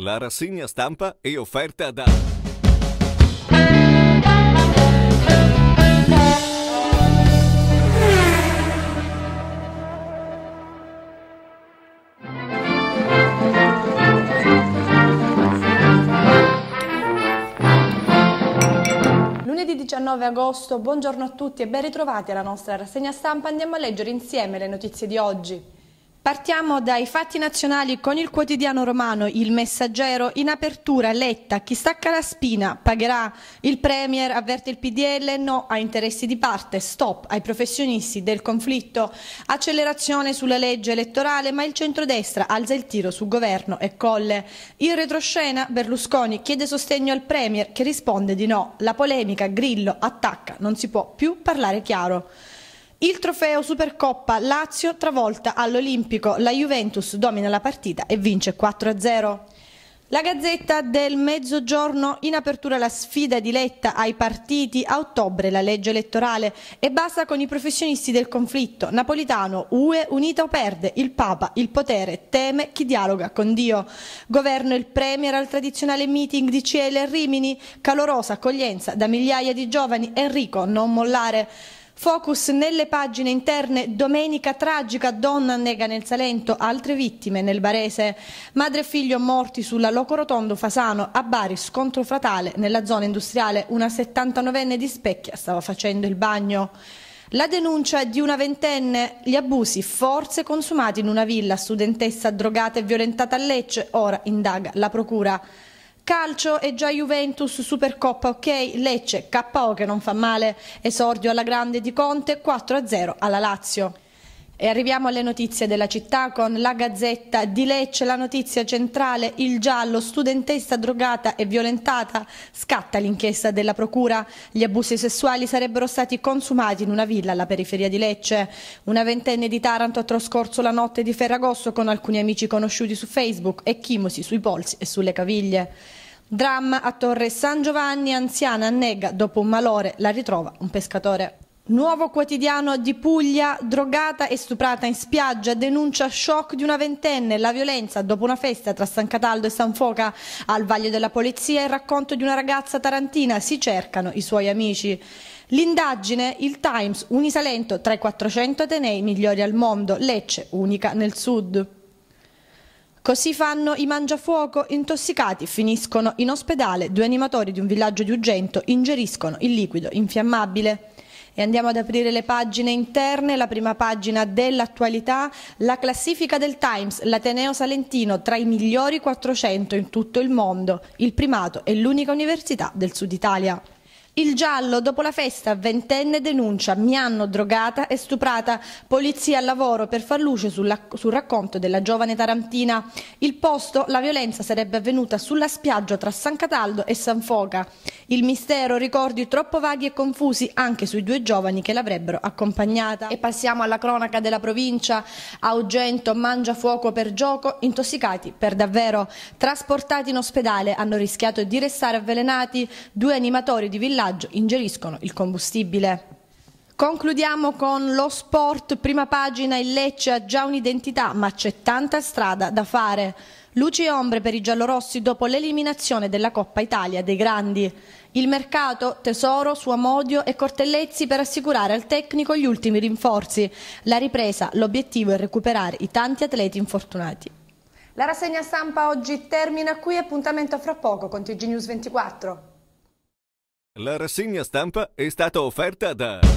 La rassegna stampa è offerta da... Lunedì 19 agosto, buongiorno a tutti e ben ritrovati alla nostra rassegna stampa. Andiamo a leggere insieme le notizie di oggi. Partiamo dai fatti nazionali con il quotidiano romano Il Messaggero in apertura Letta chi stacca la spina pagherà il Premier avverte il PDL no a interessi di parte stop ai professionisti del conflitto accelerazione sulla legge elettorale ma il centrodestra alza il tiro su governo e colle in retroscena Berlusconi chiede sostegno al Premier che risponde di no la polemica Grillo attacca non si può più parlare chiaro il trofeo Supercoppa Lazio travolta all'Olimpico, la Juventus domina la partita e vince 4-0. La Gazzetta del Mezzogiorno in apertura la sfida di Letta ai partiti a ottobre la legge elettorale e basta con i professionisti del conflitto. Napolitano, UE unita o perde, il Papa, il potere, teme chi dialoga con Dio. Governo il Premier al tradizionale meeting di e Rimini, calorosa accoglienza da migliaia di giovani, Enrico non mollare. Focus nelle pagine interne, domenica tragica, donna annega nel Salento, altre vittime nel Barese. Madre e figlio morti sulla Locorotondo Fasano, a Bari, scontro fratale nella zona industriale, una 79enne di Specchia stava facendo il bagno. La denuncia di una ventenne, gli abusi, forse consumati in una villa, studentessa drogata e violentata a Lecce, ora indaga la procura. Calcio e già Juventus, Supercoppa ok, Lecce, KO che non fa male, esordio alla grande di Conte, 4-0 alla Lazio. E arriviamo alle notizie della città con la Gazzetta di Lecce, la notizia centrale, il giallo, studentessa drogata e violentata, scatta l'inchiesta della Procura. Gli abusi sessuali sarebbero stati consumati in una villa alla periferia di Lecce. Una ventenne di Taranto ha trascorso la notte di Ferragosto con alcuni amici conosciuti su Facebook e chimosi sui polsi e sulle caviglie. Dramma a Torre San Giovanni, anziana annega dopo un malore, la ritrova un pescatore. Nuovo quotidiano di Puglia, drogata e stuprata in spiaggia, denuncia shock di una ventenne, la violenza dopo una festa tra San Cataldo e San Foca. Al vaglio della polizia il racconto di una ragazza tarantina, si cercano i suoi amici. L'indagine, il Times, Unisalento, tra i 400 atenei migliori al mondo, Lecce, unica nel sud. Così fanno i mangiafuoco, intossicati finiscono in ospedale, due animatori di un villaggio di Ugento ingeriscono il liquido infiammabile. E andiamo ad aprire le pagine interne, la prima pagina dell'attualità, la classifica del Times, l'Ateneo Salentino tra i migliori 400 in tutto il mondo, il primato e l'unica università del Sud Italia. Il giallo, dopo la festa, ventenne denuncia, mi hanno drogata e stuprata, polizia al lavoro per far luce sulla, sul racconto della giovane tarantina. Il posto, la violenza sarebbe avvenuta sulla spiaggia tra San Cataldo e San Foca. Il mistero, ricordi troppo vaghi e confusi anche sui due giovani che l'avrebbero accompagnata. E passiamo alla cronaca della provincia. Augento mangia fuoco per gioco, intossicati per davvero. Trasportati in ospedale hanno rischiato di restare avvelenati due animatori di villaggio viaggio ingeriscono il combustibile. Concludiamo con lo sport, prima pagina il Lecce ha già un'identità ma c'è tanta strada da fare. Luci e ombre per i giallorossi dopo l'eliminazione della Coppa Italia dei grandi. Il mercato, Tesoro, Suomodio e Cortellezzi per assicurare al tecnico gli ultimi rinforzi. La ripresa, l'obiettivo è recuperare i tanti atleti infortunati. La rassegna stampa oggi termina qui, appuntamento fra poco con TG News 24. La rassegna stampa è stata offerta da...